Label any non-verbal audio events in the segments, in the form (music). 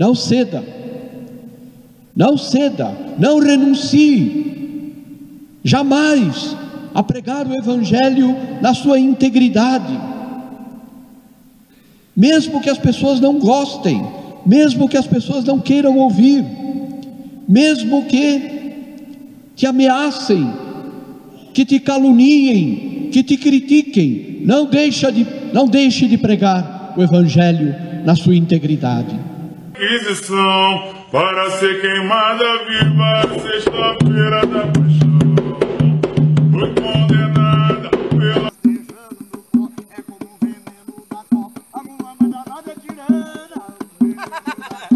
Não ceda. Não ceda. Não renuncie. Jamais a pregar o Evangelho na sua integridade. Mesmo que as pessoas não gostem, mesmo que as pessoas não queiram ouvir, mesmo que te ameacem, que te caluniem, que te critiquem, não deixa de, não deixe de pregar o evangelho na sua integridade. Inquisição para ser queimada viva sexta-feira da paixão. Foi condenada pela.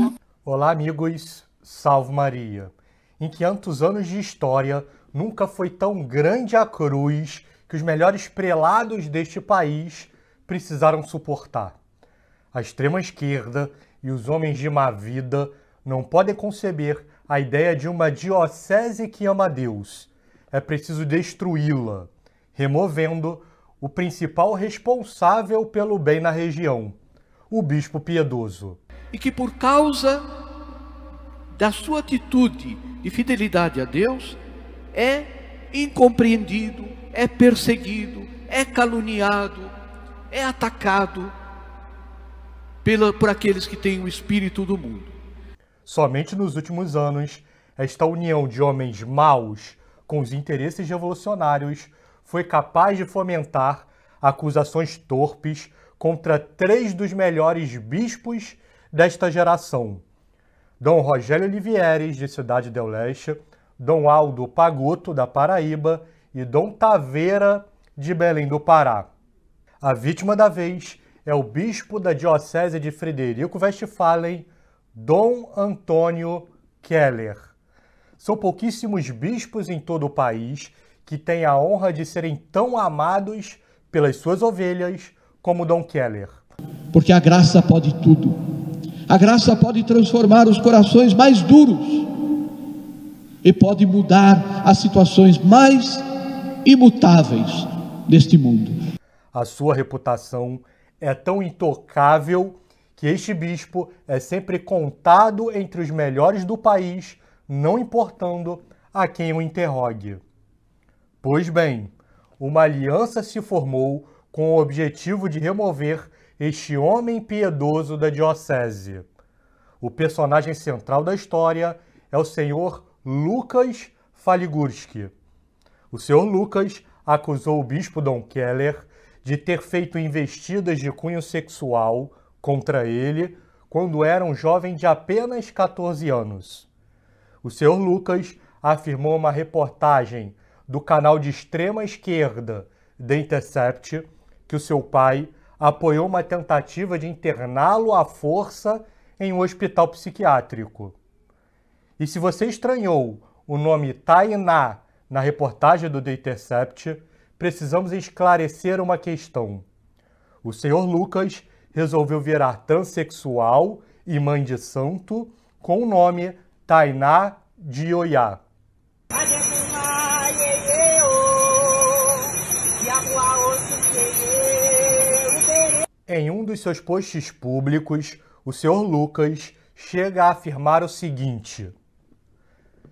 É (laughs) Olá, amigos. Salve Maria. Em 500 anos de história, nunca foi tão grande a cruz que os melhores prelados deste país precisaram suportar. A extrema esquerda e os homens de má vida não podem conceber a ideia de uma diocese que ama Deus. É preciso destruí-la, removendo o principal responsável pelo bem na região, o bispo piedoso. E que por causa da sua atitude de fidelidade a Deus é incompreendido, é perseguido, é caluniado, é atacado pela, por aqueles que têm o espírito do mundo. Somente nos últimos anos, esta união de homens maus com os interesses revolucionários foi capaz de fomentar acusações torpes contra três dos melhores bispos desta geração: Dom Rogério Olivieres, de Cidade del Leste, Dom Aldo Pagoto, da Paraíba, e Dom Taveira, de Belém do Pará. A vítima da vez é o bispo da Diocese de Frederico Westphalen, Dom Antônio Keller. São pouquíssimos bispos em todo o país que têm a honra de serem tão amados pelas suas ovelhas como Dom Keller. Porque a graça pode tudo. A graça pode transformar os corações mais duros e pode mudar as situações mais imutáveis deste mundo. A sua reputação é tão intocável que este bispo é sempre contado entre os melhores do país, não importando a quem o interrogue. Pois bem, uma aliança se formou com o objetivo de remover este homem piedoso da diocese. O personagem central da história é o senhor Lucas Faligurski. O senhor Lucas acusou o bispo Dom Keller de ter feito investidas de cunho sexual contra ele quando era um jovem de apenas 14 anos. O senhor Lucas afirmou uma reportagem do canal de extrema esquerda The Intercept que o seu pai apoiou uma tentativa de interná-lo à força em um hospital psiquiátrico. E se você estranhou o nome Tainá na reportagem do The Intercept, precisamos esclarecer uma questão. O senhor Lucas resolveu virar transexual e mãe de santo com o nome Tainá de Oiá. Em um dos seus posts públicos, o senhor Lucas chega a afirmar o seguinte: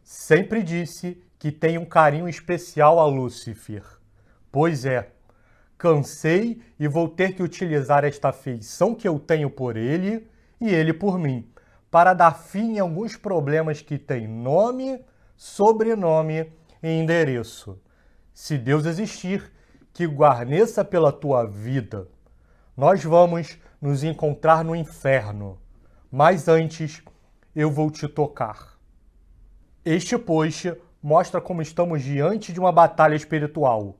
Sempre disse que tem um carinho especial a Lúcifer. Pois é, cansei e vou ter que utilizar esta afeição que eu tenho por ele e ele por mim, para dar fim a alguns problemas que têm nome, sobrenome e endereço. Se Deus existir, que guarneça pela tua vida. Nós vamos nos encontrar no inferno, mas antes eu vou te tocar. Este post mostra como estamos diante de uma batalha espiritual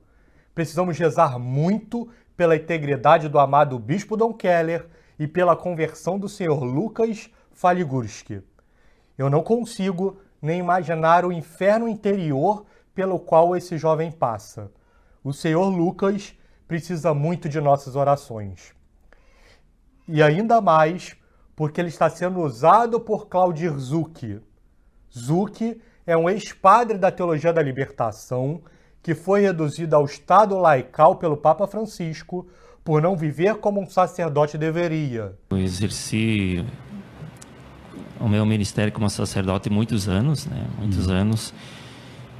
Precisamos rezar muito pela integridade do amado Bispo Dom Keller e pela conversão do senhor Lucas Faligurski. Eu não consigo nem imaginar o inferno interior pelo qual esse jovem passa. O senhor Lucas precisa muito de nossas orações. E ainda mais porque ele está sendo usado por Claudir Zuck. Zuck é um ex-padre da Teologia da Libertação que foi reduzida ao estado laical pelo Papa Francisco por não viver como um sacerdote deveria. Eu exerci o meu ministério como sacerdote muitos anos, né? Muitos hum. anos.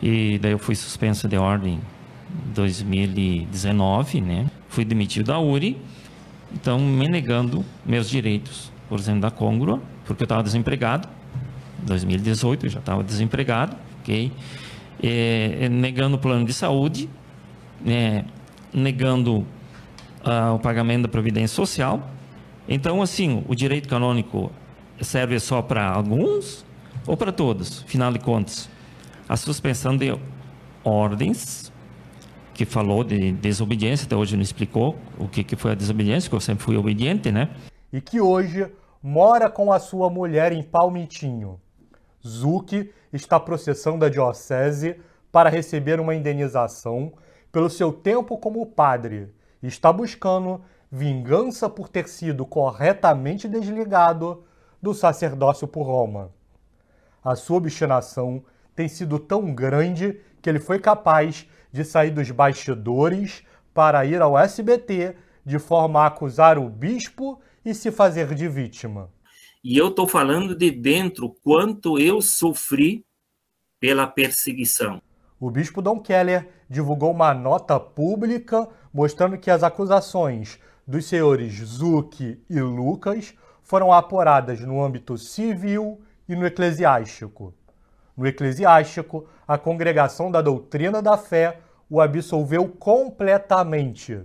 E daí eu fui suspenso de ordem em 2019, né? Fui demitido da URI, então me negando meus direitos, por exemplo, da Congrua, porque eu estava desempregado. 2018 eu já estava desempregado, ok? É, é, negando o plano de saúde, é, negando ah, o pagamento da previdência social. Então, assim, o direito canônico serve só para alguns ou para todos, final de contas? A suspensão de ordens, que falou de desobediência, até hoje não explicou o que, que foi a desobediência, que eu sempre fui obediente, né? E que hoje mora com a sua mulher em Palmitinho. Zuc está processando a diocese para receber uma indenização pelo seu tempo como padre e está buscando vingança por ter sido corretamente desligado do sacerdócio por Roma. A sua obstinação tem sido tão grande que ele foi capaz de sair dos bastidores para ir ao SBT de forma a acusar o bispo e se fazer de vítima. E eu estou falando de dentro quanto eu sofri pela perseguição. O bispo Dom Keller divulgou uma nota pública mostrando que as acusações dos senhores Zucchi e Lucas foram apuradas no âmbito civil e no eclesiástico. No eclesiástico, a congregação da doutrina da fé o absolveu completamente.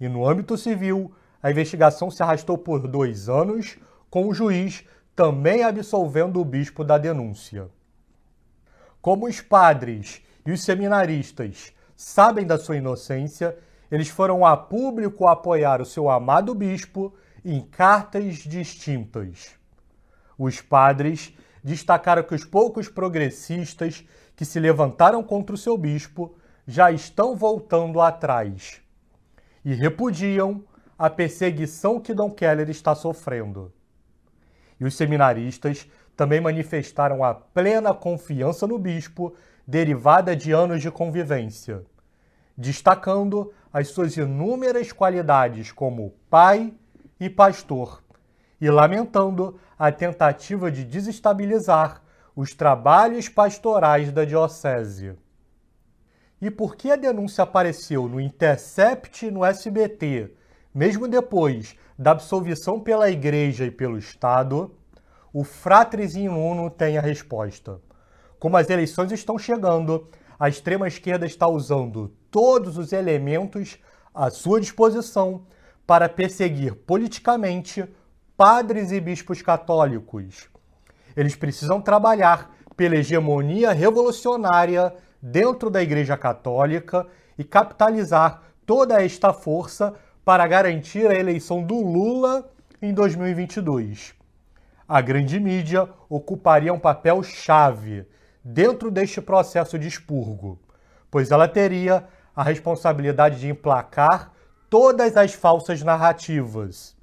E no âmbito civil, a investigação se arrastou por dois anos, com o juiz também absolvendo o bispo da denúncia. Como os padres e os seminaristas sabem da sua inocência, eles foram a público apoiar o seu amado bispo em cartas distintas. Os padres destacaram que os poucos progressistas que se levantaram contra o seu bispo já estão voltando atrás e repudiam a perseguição que Dom Keller está sofrendo e os seminaristas também manifestaram a plena confiança no bispo derivada de anos de convivência, destacando as suas inúmeras qualidades como pai e pastor, e lamentando a tentativa de desestabilizar os trabalhos pastorais da diocese. E por que a denúncia apareceu no Intercept no SBT, mesmo depois da absolvição pela Igreja e pelo Estado, o Fratres in Uno tem a resposta. Como as eleições estão chegando, a extrema-esquerda está usando todos os elementos à sua disposição para perseguir politicamente padres e bispos católicos. Eles precisam trabalhar pela hegemonia revolucionária dentro da Igreja Católica e capitalizar toda esta força para garantir a eleição do Lula em 2022. A grande mídia ocuparia um papel chave dentro deste processo de expurgo, pois ela teria a responsabilidade de emplacar todas as falsas narrativas.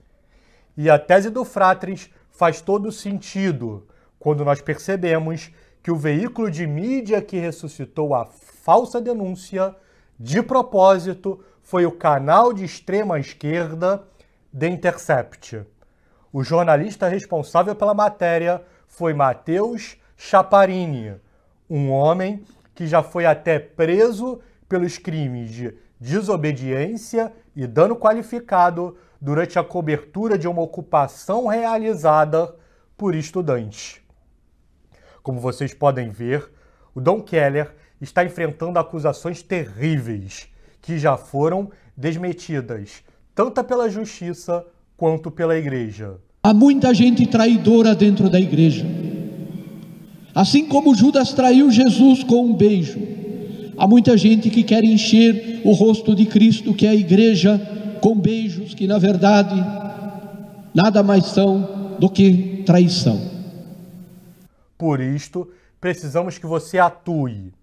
E a tese do Fratres faz todo sentido quando nós percebemos que o veículo de mídia que ressuscitou a falsa denúncia, de propósito, foi o canal de extrema esquerda The Intercept. O jornalista responsável pela matéria foi Matheus Chaparini, um homem que já foi até preso pelos crimes de desobediência e dano qualificado durante a cobertura de uma ocupação realizada por estudantes. Como vocês podem ver, o Dom Keller está enfrentando acusações terríveis que já foram desmetidas, tanto pela justiça quanto pela igreja. Há muita gente traidora dentro da igreja. Assim como Judas traiu Jesus com um beijo, há muita gente que quer encher o rosto de Cristo, que é a igreja, com beijos que na verdade nada mais são do que traição. Por isto, precisamos que você atue.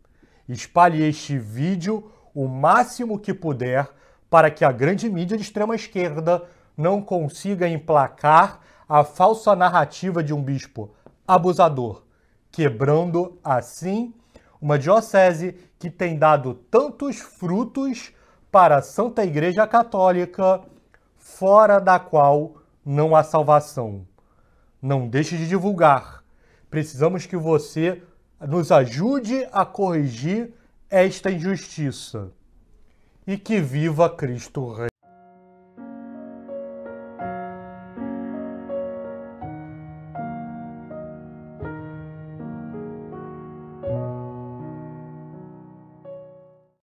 Espalhe este vídeo o máximo que puder para que a grande mídia de extrema esquerda não consiga emplacar a falsa narrativa de um bispo abusador, quebrando assim uma diocese que tem dado tantos frutos para a Santa Igreja Católica, fora da qual não há salvação. Não deixe de divulgar. Precisamos que você nos ajude a corrigir esta injustiça e que viva Cristo Rei.